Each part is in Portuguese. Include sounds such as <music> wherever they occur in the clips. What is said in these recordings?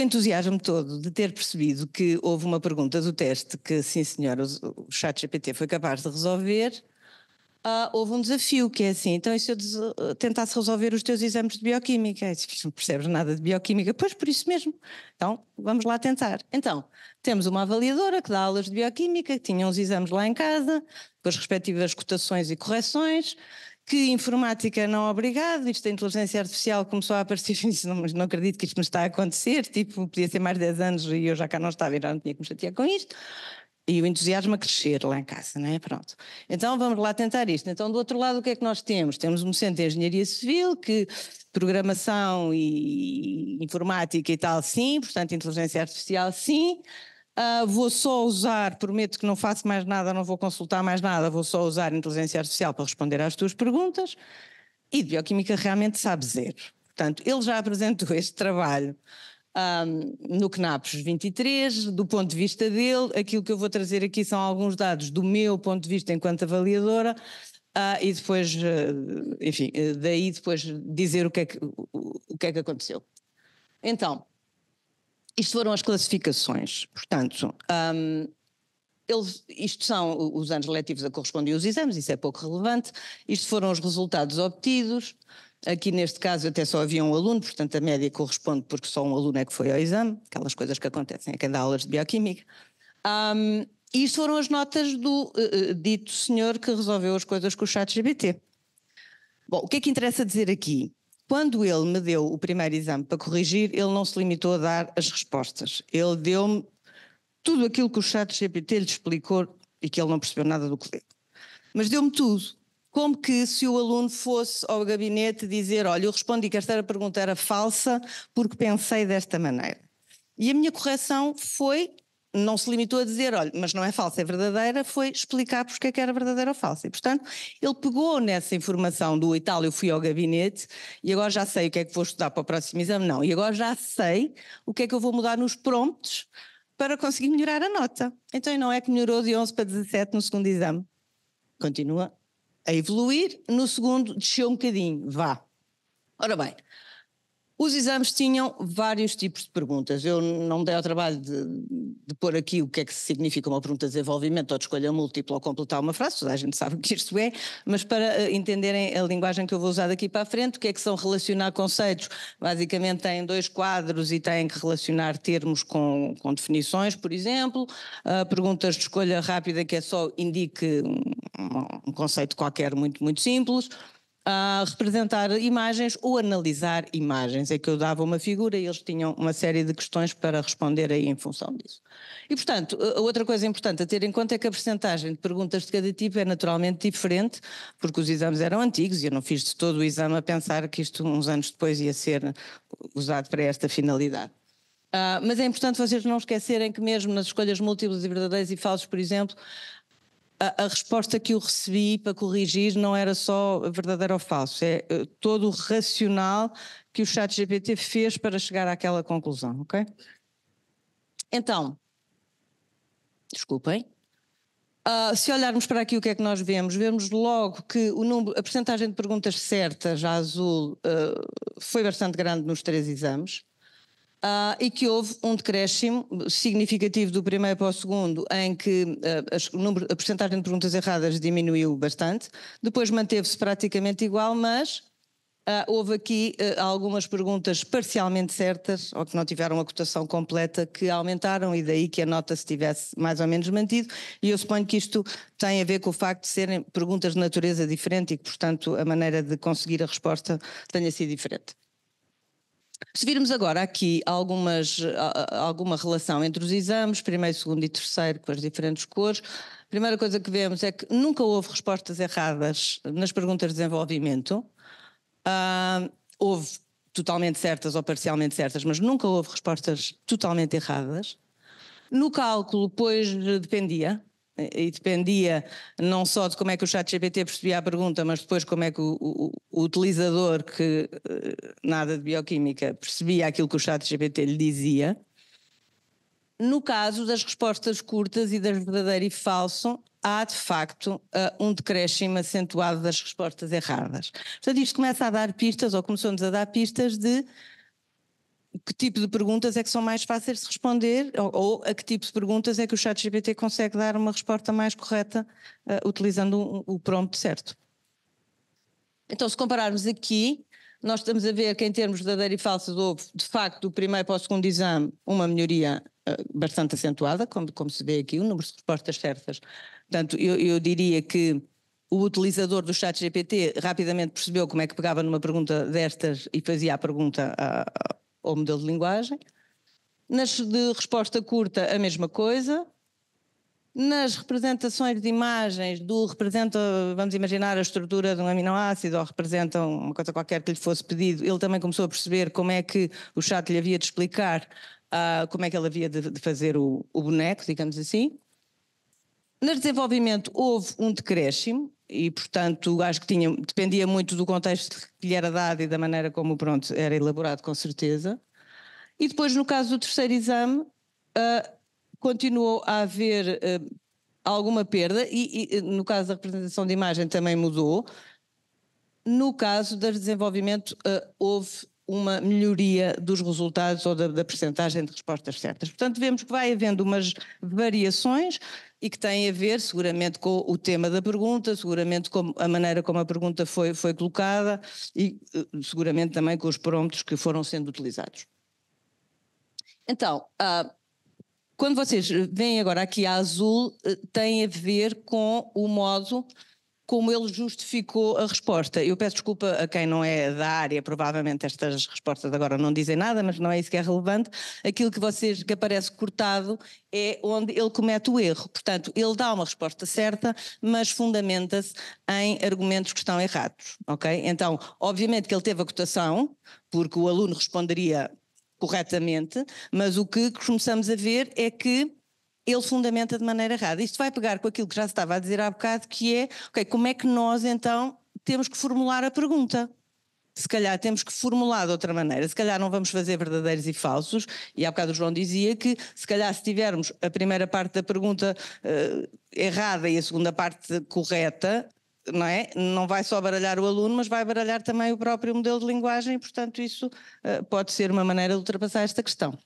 entusiasmo todo de ter percebido que houve uma pergunta do teste que, sim senhora, o chat GPT foi capaz de resolver, Uh, houve um desafio que é assim, então e se eu tentasse resolver os teus exames de bioquímica? se não percebes nada de bioquímica? Pois, por isso mesmo. Então, vamos lá tentar. Então, temos uma avaliadora que dá aulas de bioquímica, que tinha uns exames lá em casa, com as respectivas cotações e correções, que informática não é obrigado, isto da inteligência artificial começou a aparecer, <laughs> não, mas não acredito que isto me está a acontecer, tipo, podia ter mais 10 anos e eu já cá não estava e já não tinha que me chatear com isto. E o entusiasmo a crescer lá em casa, não é? Pronto. Então vamos lá tentar isto. Então, do outro lado, o que é que nós temos? Temos um centro de engenharia civil que programação e informática e tal, sim, portanto, inteligência artificial, sim. Uh, vou só usar, prometo que não faço mais nada, não vou consultar mais nada, vou só usar inteligência artificial para responder às tuas perguntas. E de bioquímica realmente sabe zero. Portanto, ele já apresentou <laughs> este trabalho um, no CNAPOS 23, do ponto de vista dele. Aquilo que eu vou trazer aqui são alguns dados do meu ponto de vista enquanto avaliadora. Uh, e depois, ah, enfim, daí depois dizer o que é que, o que, é que aconteceu. Então, isto foram as classificações. Portanto, um, eles, isto são os anos letivos a que aos os exames, isso é pouco relevante. Isto foram os resultados obtidos. Aqui neste caso até só havia um aluno, portanto a média corresponde porque só um aluno é que foi ao exame, aquelas coisas que acontecem a é cada é aulas de bioquímica. Um, e isto foram as notas do uh, dito senhor que resolveu as coisas com o chat GBT. Bom, o que é que interessa dizer aqui? Quando ele me deu o primeiro exame para corrigir, ele não se limitou a dar as respostas. Ele deu-me tudo aquilo que o chat GPT lhe explicou e que ele não percebeu nada do que deu. Mas deu-me tudo. Como que se o aluno fosse ao gabinete dizer, olha, eu respondi que esta pergunta era falsa porque pensei desta maneira. E a minha correção foi não se limitou a dizer, olha, mas não é falsa, é verdadeira, foi explicar porque é que era verdadeira ou falsa. E, portanto, ele pegou nessa informação do Itália, eu fui ao gabinete e agora já sei o que é que vou estudar para o próximo exame, não. E agora já sei o que é que eu vou mudar nos prontos para conseguir melhorar a nota. Então, não é que melhorou de 11 para 17 no segundo exame. Continua a evoluir, no segundo desceu um bocadinho, vá. Ora bem, os exames tinham vários tipos de perguntas. Eu não me dei ao trabalho de, de pôr aqui o que é que significa uma pergunta de desenvolvimento ou de escolha múltipla ou completar uma frase, toda a gente sabe o que isto é, mas para eh, entenderem a linguagem que eu vou usar daqui para a frente, o que é que são relacionar conceitos? Basicamente têm dois quadros e têm que relacionar termos com, com definições, por exemplo. Uh, perguntas de escolha rápida que é só indique um, um conceito qualquer muito, muito simples a representar imagens ou analisar imagens. É que eu dava uma figura e eles tinham uma série de questões para responder aí em função disso. E, portanto, a outra coisa importante a ter em conta é que a percentagem de perguntas de cada tipo é naturalmente diferente, porque os exames eram antigos e eu não fiz de todo o exame a pensar que isto uns anos depois ia ser usado para esta finalidade. Uh, mas é importante vocês não esquecerem que mesmo nas escolhas múltiplas e verdadeiras e falsas, por exemplo, a, a, resposta que eu recebi para corrigir não era só verdadeiro ou falso, é eh, todo o racional que o chat GPT fez para chegar àquela conclusão, ok? Então, desculpem, Uh, se olharmos para aqui, o que é que nós vemos? Vemos logo que o número, a percentagem de perguntas certas à azul uh, foi bastante grande nos três exames. Uh, e que houve um decréscimo significativo do primeiro para o segundo, em que uh, as, número, a porcentagem de perguntas erradas diminuiu bastante, depois manteve-se praticamente igual, mas uh, houve aqui algumas perguntas parcialmente certas, ou que não tiveram a cotação completa, que aumentaram, e daí que a nota se tivesse mais ou menos mantido, e eu suponho que isto tem a ver com o facto de serem perguntas de natureza diferente e que, portanto, a maneira de conseguir a resposta tenha sido diferente. Se virmos agora aqui algumas, eh, alguma relação entre os exames, primeiro, segundo e terceiro, com as diferentes cores, a primeira coisa que vemos é que nunca houve respostas erradas nas perguntas de desenvolvimento. Uh, houve totalmente certas ou parcialmente certas, mas nunca houve respostas totalmente erradas. No cálculo, pois dependia, e dependia não só de como é que o chat GPT percebia a pergunta, mas depois como é que o, o, o utilizador que eh, nada de bioquímica percebia aquilo que o chat GPT lhe dizia. No caso das respostas curtas e das verdadeiro e falso, há de facto eh, um decréscimo acentuado das respostas erradas. Portanto, isto começa a dar pistas, ou começou-nos a dar pistas de que tipo de perguntas é que são mais fáceis de responder ou, ou a que tipo de perguntas é que o ChatGPT consegue dar uma resposta mais correta uh, utilizando o, o prompt certo. Então, se compararmos aqui, nós estamos a ver que em termos de verdadeiro e falso houve, de facto, do primeiro para o segundo exame, uma melhoria uh, bastante acentuada, como, como se vê aqui, o número de respostas certas. Portanto, eu, eu diria que o utilizador do chat GPT rapidamente percebeu como é que pegava numa pergunta destas e fazia a pergunta a ah, ou modelo de linguagem. Nas de resposta curta, a mesma coisa. Nas representações de imagens, do representa, vamos imaginar, a estrutura de um aminoácido ou representa uma coisa qualquer que lhe fosse pedido, ele também começou a perceber como é que o chat lhe havia de explicar uh, como é que ele havia de, de fazer o, o boneco, digamos assim. No desenvolvimento houve um decréscimo, e portanto acho que tinha, dependia muito do contexto que lhe era dado e da maneira como pronto, era elaborado com certeza. E depois no caso do terceiro exame uh, continuou a haver uh, alguma perda e, e, no caso da representação de imagem também mudou. No caso do desenvolvimento uh, houve uma melhoria dos resultados ou da, da percentagem de respostas certas. Portanto, vemos que vai havendo umas variações e que têm a ver seguramente com o tema da pergunta, seguramente com a maneira como a pergunta foi, foi colocada e eh, seguramente também com os parâmetros que foram sendo utilizados. Então, ah, quando vocês veem agora aqui a azul, eh, tem a ver com o modo como ele justificou a resposta. Eu peço desculpa a quem não é da área, provavelmente estas respostas agora não dizem nada, mas não é isso que é relevante. Aquilo que vocês que aparece cortado é onde ele comete o erro. Portanto, ele dá uma resposta certa, mas fundamenta-se em argumentos que estão errados, OK? Então, obviamente que ele teve a cotação, porque o aluno responderia corretamente, mas o que começamos a ver é que ele fundamenta de maneira errada. Isto vai pegar com aquilo que já se estava a dizer há bocado, que é, ok, como é que nós então temos que formular a pergunta? Se calhar temos que formular de outra maneira, se calhar não vamos fazer verdadeiros e falsos, e há bocado o João dizia que se calhar se tivermos a primeira parte da pergunta uh, errada e a segunda parte correta, não é? Não vai só baralhar o aluno, mas vai baralhar também o próprio modelo de linguagem, e portanto isso uh, pode ser uma maneira de ultrapassar esta questão.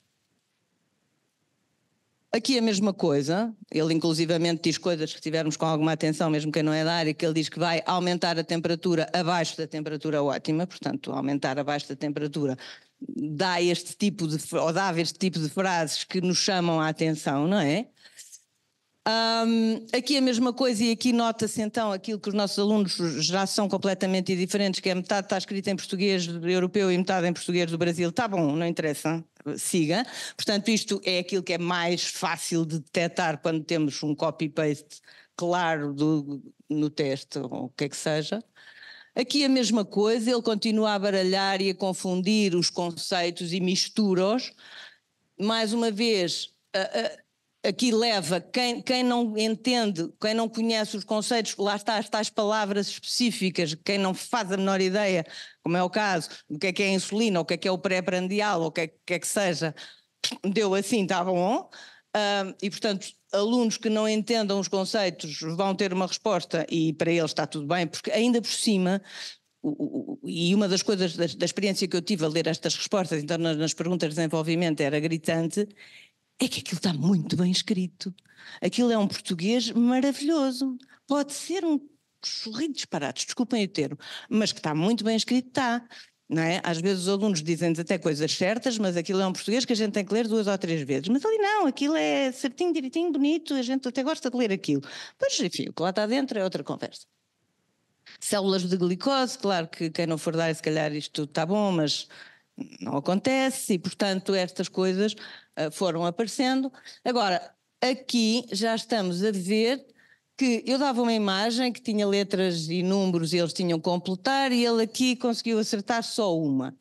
Aqui a mesma coisa, ele inclusivamente diz coisas que tivermos com alguma atenção, mesmo quem não é da área, que ele diz que vai aumentar a temperatura abaixo da temperatura ótima, portanto, aumentar abaixo da temperatura dá este tipo de, ou dava este tipo de frases que nos chamam a atenção, não é? Um, aqui a mesma coisa, e aqui nota-se então aquilo que os nossos alunos já são completamente diferentes, que é metade está escrita em português europeu e metade em português do Brasil. Tá bom, não interessa siga. Portanto, isto é aquilo que é mais fácil de detectar quando temos um copy-paste claro do, no texto, ou o que é que seja. Aqui a mesma coisa, ele continua a baralhar e a confundir os conceitos e mistura-os. Mais uma vez, a, aqui leva quem, quem não entende, quem não conhece os conceitos, lá está as tais palavras específicas, quem não faz a menor ideia, como é o caso, do que é que é a insulina, o que é que é o pré-prandial, ou o que é que, é que seja, <laughs> deu assim, está bom. Uh, e, portanto, alunos que não entendam os conceitos vão ter uma resposta e para eles está tudo bem, porque ainda por cima e uma das coisas da, experiência que eu tive a ler estas respostas, então nas perguntas de desenvolvimento era gritante, é que aquilo está muito bem escrito. Aquilo é um português maravilhoso. Pode ser um sorriso disparado, desculpem o termo, mas que está muito bem escrito, está. Não é? Às vezes os alunos dizem-nos até coisas certas, mas aquilo é um português que a gente tem que ler duas ou três vezes. Mas ali não, aquilo é certinho, direitinho, bonito, a gente até gosta de ler aquilo. Mas enfim, o que lá está dentro é outra conversa. Células de glicose, claro que quem não for dar, se calhar isto está bom, mas não acontece e, portanto, estas coisas ah, foram aparecendo. Agora, aqui já estamos a ver que eu dava uma imagem que tinha letras e números e eles tinham que completar e ele aqui conseguiu acertar só uma.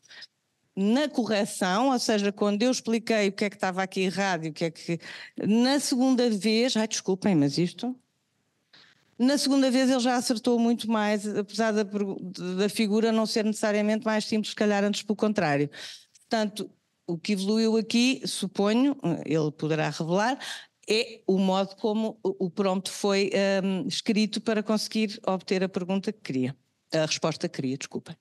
Na correção, ou seja, quando eu expliquei o que é que estava aqui errado e o que é que. Na segunda vez, ai desculpem, mas isto na segunda vez ele já acertou muito mais, apesar da, da figura não ser necessariamente mais simples, se calhar antes pelo contrário. Portanto, o que evoluiu aqui, suponho, ele poderá revelar, é o modo como o prompt foi um, escrito para conseguir obter a pergunta que queria, a resposta que queria, desculpa.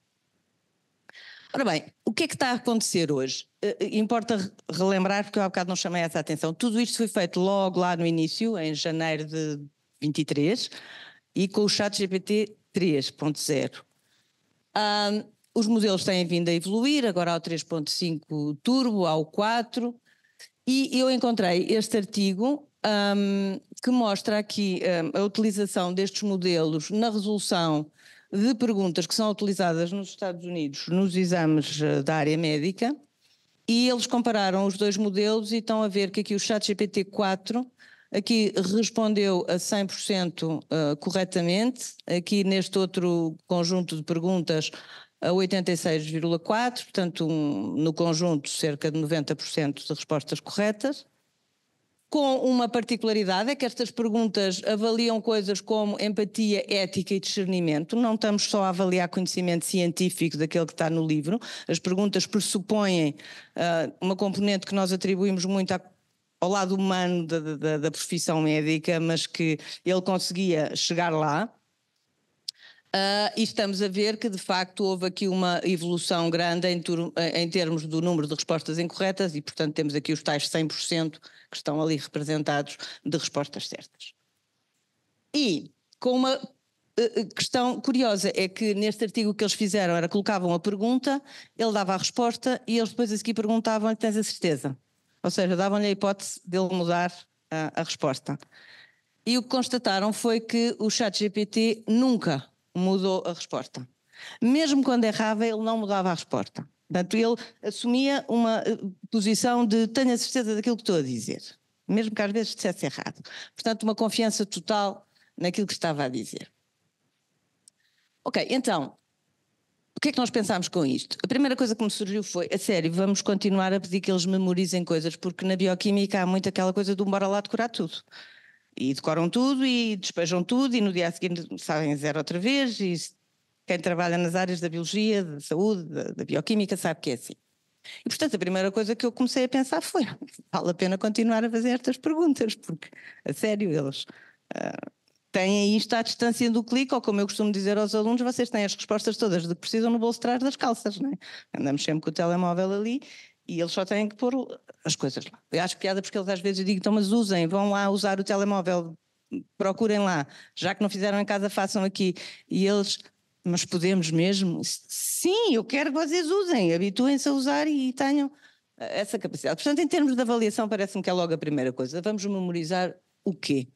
Ora bem, o que é que está a acontecer hoje? Uh, importa relembrar, porque eu há bocado não chamei essa atenção, tudo isto foi feito logo lá no início, em janeiro de 23 e com o ChatGPT 3.0. Um, os modelos têm vindo a evoluir, agora há o 3.5 Turbo, há o 4, e eu encontrei este artigo um, que mostra aqui um, a utilização destes modelos na resolução de perguntas que são utilizadas nos Estados Unidos nos exames eh, da área médica, e eles compararam os dois modelos e estão a ver que aqui o ChatGPT 4 Aqui respondeu a 100% uh, ah, corretamente, aqui neste outro conjunto de perguntas a 86,4%, portanto um, no conjunto cerca de 90% de respostas corretas. Com uma particularidade, é que estas perguntas avaliam coisas como empatia, ética e discernimento. Não estamos só a avaliar conhecimento científico daquele que está no livro. As perguntas pressupõem uh, uma componente que nós atribuímos muito à ao lado humano da, da, da profissão médica, mas que ele conseguia chegar lá. Uh, e estamos a ver que, de facto, houve aqui uma evolução grande em, em, termos do número de respostas incorretas e, portanto, temos aqui os tais 100% que estão ali representados de respostas certas. E com uma uh, questão curiosa é que neste artigo que eles fizeram era colocavam a pergunta, ele dava a resposta e eles depois a seguir perguntavam tens a certeza? Ou seja, davam-lhe a hipótese de ele mudar a, a resposta. E o que constataram foi que o ChatGPT nunca mudou a resposta. Mesmo quando errava, ele não mudava a resposta. Portanto, ele assumia uma eh, posição de tenho a certeza daquilo que estou a dizer, mesmo que às vezes dissesse errado. Portanto, uma confiança total naquilo que estava a dizer. Ok, então, o que é que nós pensámos com isto? A primeira coisa que me surgiu foi, a sério, vamos continuar a pedir que eles memorizem coisas, porque na bioquímica há muito aquela coisa de um bora lá decorar tudo. E decoram tudo e despejam tudo e no dia seguinte sabem zero outra vez e quem trabalha nas áreas da biologia, da saúde, da, da bioquímica sabe que é assim. E portanto a primeira coisa que eu comecei a pensar foi, <laughs> vale a pena continuar a fazer estas perguntas, porque a sério eles... Uh, tem aí está à distância do clique, ou como eu costumo dizer aos alunos, vocês têm as respostas todas de que precisam no bolso de trás das calças, não é? Andamos sempre com o telemóvel ali e eles só têm que pôr as coisas lá. Eu acho piada porque eles às vezes digo, então mas usem, vão lá usar o telemóvel, procurem lá, já que não fizeram em casa, façam aqui. E eles, mas podemos mesmo? Sim, eu quero que vocês usem, habituem-se a usar e tenham eh, essa capacidade. Portanto, em termos de avaliação, parece-me que é logo a primeira coisa. Vamos memorizar o quê?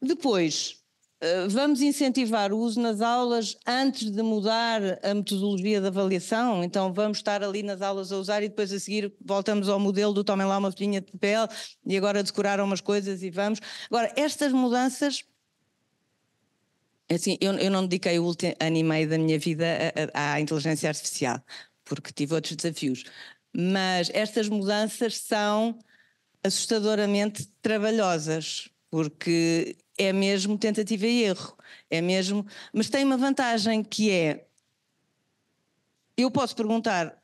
Depois, eh, vamos incentivar o uso nas aulas antes de mudar a metodologia de avaliação, então vamos estar ali nas aulas a usar e depois a seguir voltamos ao modelo do tomem lá uma folhinha de papel e agora decoraram umas coisas e vamos. Agora, estas mudanças Assim, eu, eu, não dediquei o último ano e meio da minha vida à, à inteligência artificial, porque tive outros desafios. Mas estas mudanças são assustadoramente trabalhosas, porque é mesmo tentativa e erro, é mesmo, mas tem uma vantagem que é eu posso perguntar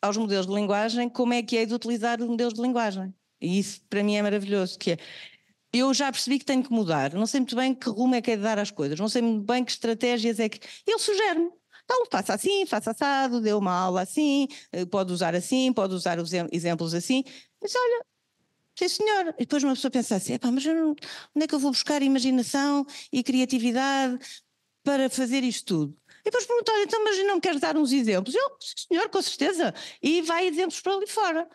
aos modelos de linguagem como é que é de utilizar os modelos de linguagem. E isso para mim é maravilhoso, que é eu já percebi que tenho que mudar, não sei muito bem que rumo é que é de dar às coisas, não sei muito bem que estratégias é que. Ele sugere-me. Então, faça assim, faça assado, dê uma aula assim, eh, pode usar assim, pode usar os exemplos assim. Mas olha, Sim, senhor. E depois uma pessoa pensa assim: mas não, onde é que eu vou buscar imaginação e criatividade para fazer isto tudo? E depois perguntou então, mas não me queres dar uns exemplos? Eu, senhor, com certeza. E vai exemplos para ali fora.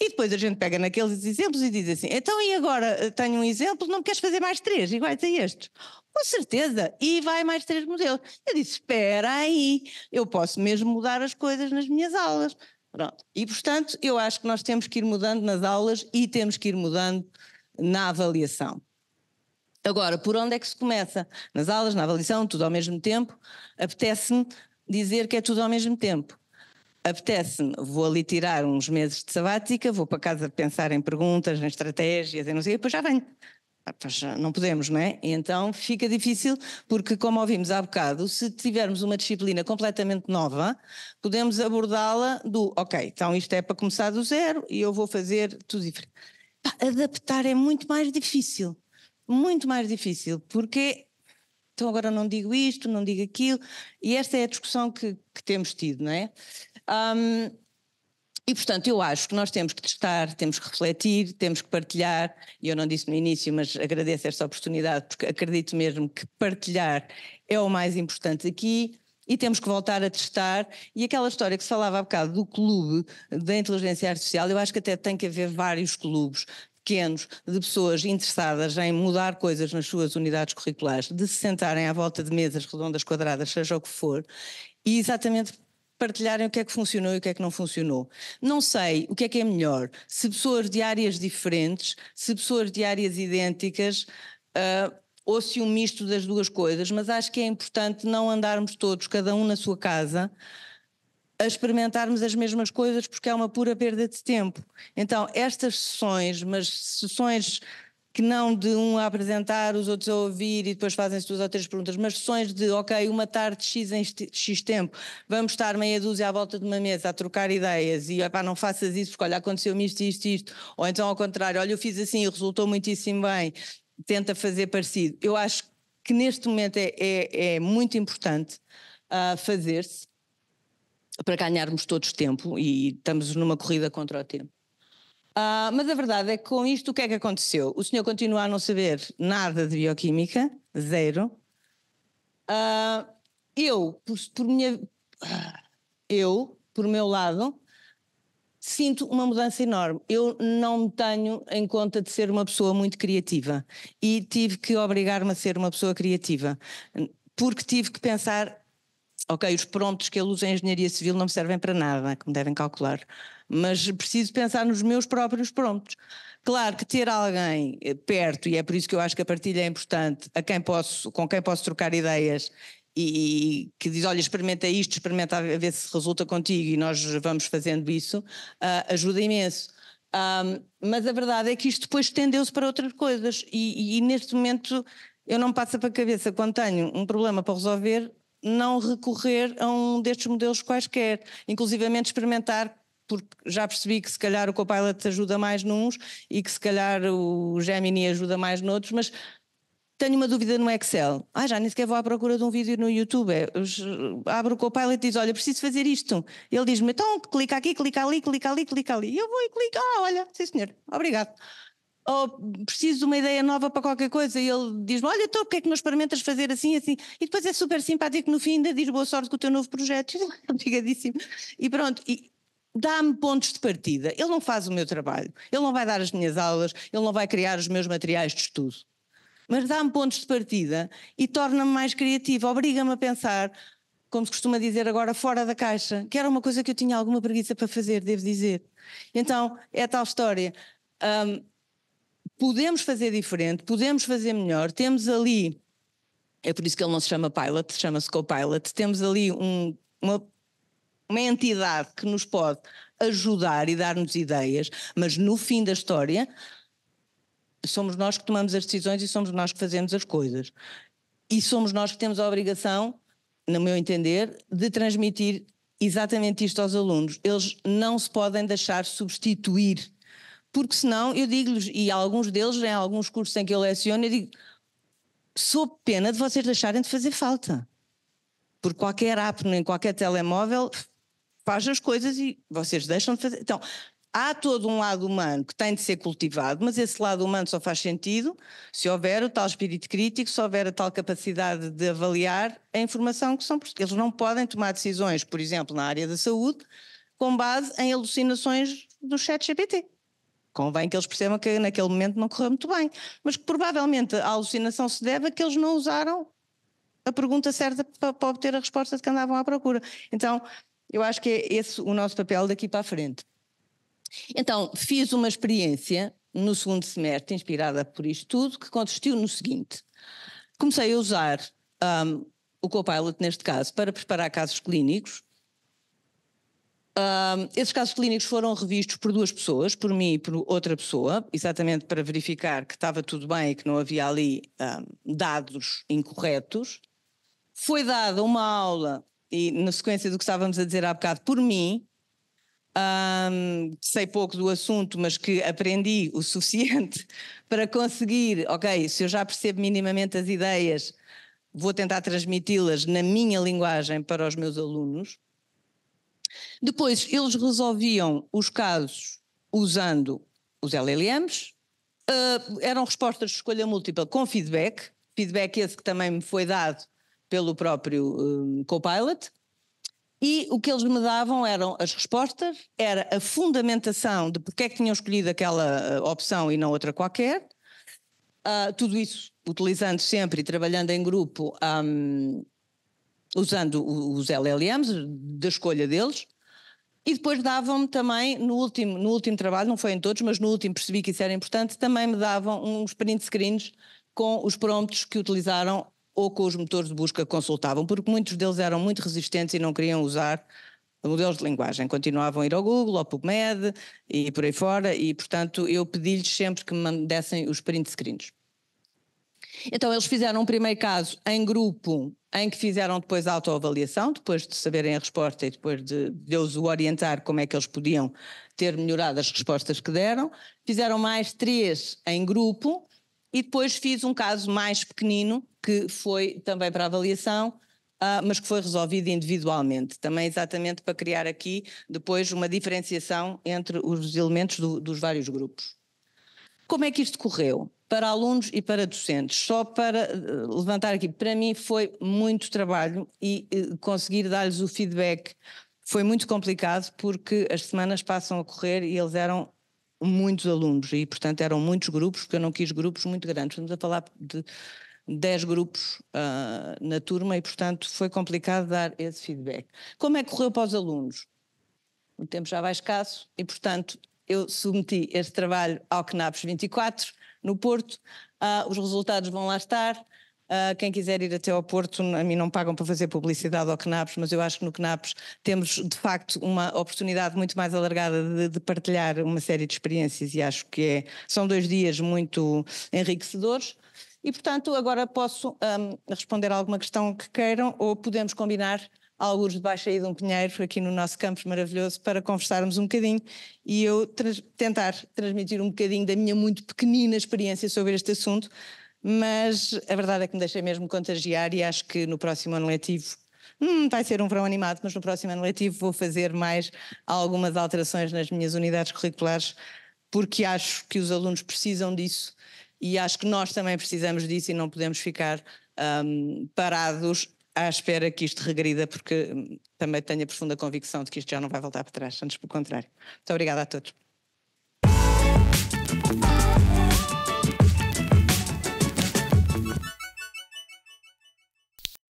E depois a gente pega naqueles exemplos e diz assim: então, e agora eh, tenho um exemplo, não queres fazer mais três iguais a este? Com certeza. E vai mais três modelos. Eu disse: espera aí, eu posso mesmo mudar as coisas nas minhas aulas. Pronto. E, portanto, eu acho que nós temos que ir mudando nas aulas e temos que ir mudando na avaliação. Agora, por onde é que se começa? Nas aulas, na avaliação, tudo ao mesmo tempo? Apetece-me dizer que é tudo ao mesmo tempo. Apetece-me, vou ali tirar uns meses de sabática, vou para casa pensar em perguntas, em estratégias, em não sei, e depois já venho. Ah, não podemos, não é? Então fica difícil, porque, como ouvimos há bocado, se tivermos uma disciplina completamente nova, podemos abordá-la do ok, então isto é para começar do zero e eu vou fazer tudo diferente. Adaptar é muito mais difícil, muito mais difícil, porque então agora não digo isto, não digo aquilo, e esta é a discussão que, que temos tido, não é? Um, e, portanto, eu acho que nós temos que testar, temos que refletir, temos que partilhar, e eu não disse no início, mas agradeço esta oportunidade, porque acredito mesmo que partilhar é o mais importante aqui e temos que voltar a testar. E aquela história que se falava há bocado do clube da inteligência artificial, eu acho que até tem que haver vários clubes. Pequenos, de pessoas interessadas em mudar coisas nas suas unidades curriculares, de se sentarem à volta de mesas redondas, quadradas, seja o que for, e exatamente partilharem o que é que funcionou e o que é que não funcionou. Não sei o que é que é melhor, se pessoas de áreas diferentes, se pessoas de áreas idênticas. Uh, ou se um misto das duas coisas, mas acho que é importante não andarmos todos, cada um na sua casa, a experimentarmos as mesmas coisas porque é uma pura perda de tempo. Então, estas sessões, mas sessões que não de um a apresentar, os outros a ouvir e depois fazem-se duas ou três perguntas, mas sessões de, ok, uma tarde X em X tempo, vamos estar meia dúzia à volta de uma mesa a trocar ideias e, pá, não faças isso porque, olha, aconteceu-me isto, isto, isto, ou então ao contrário, olha, eu fiz assim e resultou muitíssimo bem, tenta fazer parecido. Eu acho que neste momento é, é, é muito importante uh, fazer-se para ganharmos todos tempo e estamos numa corrida contra o tempo. Uh, mas a verdade é que com isto o que é que aconteceu? O senhor continua a não saber nada de bioquímica, zero. Uh, eu, por, por minha. Ah, eu, por meu lado, sinto uma mudança enorme. Eu não me tenho em conta de ser uma pessoa muito criativa e tive que obrigar-me a ser uma pessoa criativa porque tive que pensar ok, os prontos que ele usa em engenharia civil não me servem para nada, como devem calcular, mas preciso pensar nos meus próprios prontos. Claro que ter alguém eh, perto, e é por isso que eu acho que a partilha é importante, a quem posso, com quem posso trocar ideias e, e que diz, olha, experimenta isto, experimenta a ver se resulta contigo e nós vamos fazendo isso, uh, ajuda imenso. Um, mas a verdade é que isto depois estendeu-se para outras coisas e, e, e neste momento eu não me passa para a cabeça quando tenho um problema para resolver, não recorrer a um destes modelos quaisquer, inclusivamente experimentar porque já percebi que se calhar o Copilot ajuda mais nuns e que se calhar o Gemini ajuda mais noutros, mas tenho uma dúvida no Excel. Ah, já nem sequer vou à procura de um vídeo no YouTube. É, abro o Copilot e diz: Olha, preciso fazer isto. Ele diz-me: Então, clica aqui, clica ali, clica ali, clica ali. Eu vou e clico. Ah, olha, sim senhor, obrigado ou oh, preciso de uma ideia nova para qualquer coisa, e ele diz-me: Olha, então, porque é que não experimentas fazer assim, assim? E depois é super simpático no fim, ainda diz boa sorte com o teu novo projeto. <laughs> É obrigadíssimo. E pronto, e dá-me pontos de partida. Ele não faz o meu trabalho, ele não vai dar as minhas aulas, ele não vai criar os meus materiais de estudo. Mas dá-me pontos de partida e torna-me mais criativa, obriga-me a pensar, como se costuma dizer agora, fora da caixa, que era uma coisa que eu tinha alguma preguiça para fazer, devo dizer. Então, é tal história. Um, podemos fazer diferente, podemos fazer melhor, temos ali. É por isso que ele não se chama pilot, chama-se co-pilot. Temos ali um, uma, uma entidade que nos pode ajudar e dar-nos ideias, mas no fim da história somos nós que tomamos as decisões e somos nós que fazemos as coisas. E somos nós que temos a obrigação, no meu entender, de transmitir exatamente isto aos alunos. Eles não se podem deixar substituir porque senão eu digo-lhes, e alguns deles, em alguns cursos em que eu leciono, eu digo, sou pena de vocês deixarem de fazer falta. Porque qualquer app, nem qualquer telemóvel, faz as coisas e vocês deixam de fazer. Então, há todo um lado humano que tem de ser cultivado, mas esse lado humano só faz sentido se houver o tal espírito crítico, se houver a tal capacidade de avaliar a informação que são, porque eles não podem tomar decisões, por exemplo, na área da saúde, com base em alucinações do chat GPT. Convém que eles percebam que naquele momento não correu muito bem, mas que provavelmente a alucinação se deve a que eles não usaram a pergunta certa para, para obter a resposta de que andavam à procura. Então, eu acho que é esse o nosso papel daqui para a frente. Então, fiz uma experiência no segundo semestre, inspirada por isto tudo, que consistiu no seguinte: comecei a usar um, o Copilot, neste caso, para preparar casos clínicos um, esses casos clínicos foram revistos por duas pessoas, por mim e por outra pessoa, exatamente para verificar que estava tudo bem e que não havia ali um, dados incorretos. Foi dada uma aula, e na sequência do que estávamos a dizer há bocado, por mim, um, sei pouco do assunto, mas que aprendi o suficiente <laughs> para conseguir, ok, se eu já percebo minimamente as ideias, vou tentar transmiti-las na minha linguagem para os meus alunos. Depois, eles resolviam os casos usando os LLMs, uh, ah, eram respostas de escolha múltipla com feedback, feedback esse que também me foi dado pelo próprio um, ah, Copilot, e o que eles me davam eram as respostas, era a fundamentação de porque é que tinham escolhido aquela ah, opção e não outra qualquer, uh, tudo isso utilizando sempre e trabalhando em grupo um, usando os LLMs, da escolha deles, e depois davam-me também, no último, no último trabalho, não foi em todos, mas no último percebi que isso era importante, também me davam uns print screens com os prompts que utilizaram ou com os motores de busca que consultavam, porque muitos deles eram muito resistentes e não queriam usar modelos de linguagem. Continuavam a ir ao Google, ao PubMed e por aí fora, e portanto eu pedi-lhes sempre que me mandessem os print screens. Então eles fizeram um primeiro caso em grupo em que fizeram depois a autoavaliação, depois de saberem a resposta e depois de Deus o orientar como é que eles podiam ter melhorado as respostas que deram. Fizeram mais três em grupo e depois fiz um caso mais pequenino, que foi também para avaliação, ah, mas que foi resolvido individualmente, também exatamente para criar aqui depois uma diferenciação entre os elementos do, dos vários grupos. Como é que isto correu? para alunos e para docentes. Só para eh, levantar aqui, para mim foi muito trabalho e eh, conseguir dar-lhes o feedback foi muito complicado porque as semanas passam a correr e eles eram muitos alunos e, portanto, eram muitos grupos, porque eu não quis grupos muito grandes. Estamos a falar de 10 grupos uh, na turma e, portanto, foi complicado dar esse feedback. Como é que correu para os alunos? O tempo já vai escasso e, portanto, eu submeti este trabalho ao CNAPS 24 no Porto. Uh, os resultados vão lá estar. Uh, quem quiser ir até ao Porto, a mim não pagam para fazer publicidade ao CNAPES, mas eu acho que no CNAPES temos de facto uma oportunidade muito mais alargada de, de partilhar uma série de experiências e acho que é, são dois dias muito enriquecedores. E portanto, agora posso um, ah, responder a alguma questão que queiram ou podemos combinar alguns debaixo aí de um pinheiro, aqui no nosso campus maravilhoso, para conversarmos um bocadinho e eu trans tentar transmitir um bocadinho da minha muito pequenina experiência sobre este assunto, mas a verdade é que me deixei mesmo contagiar e acho que no próximo ano letivo Hum, vai ser um verão animado, mas no próximo ano letivo vou fazer mais algumas alterações nas minhas unidades curriculares, porque acho que os alunos precisam disso e acho que nós também precisamos disso e não podemos ficar um, parados à espera que isto regrida, porque hum, também tenho a profunda convicção de que isto já não vai voltar para trás, antes pelo contrário. Muito obrigada a todos.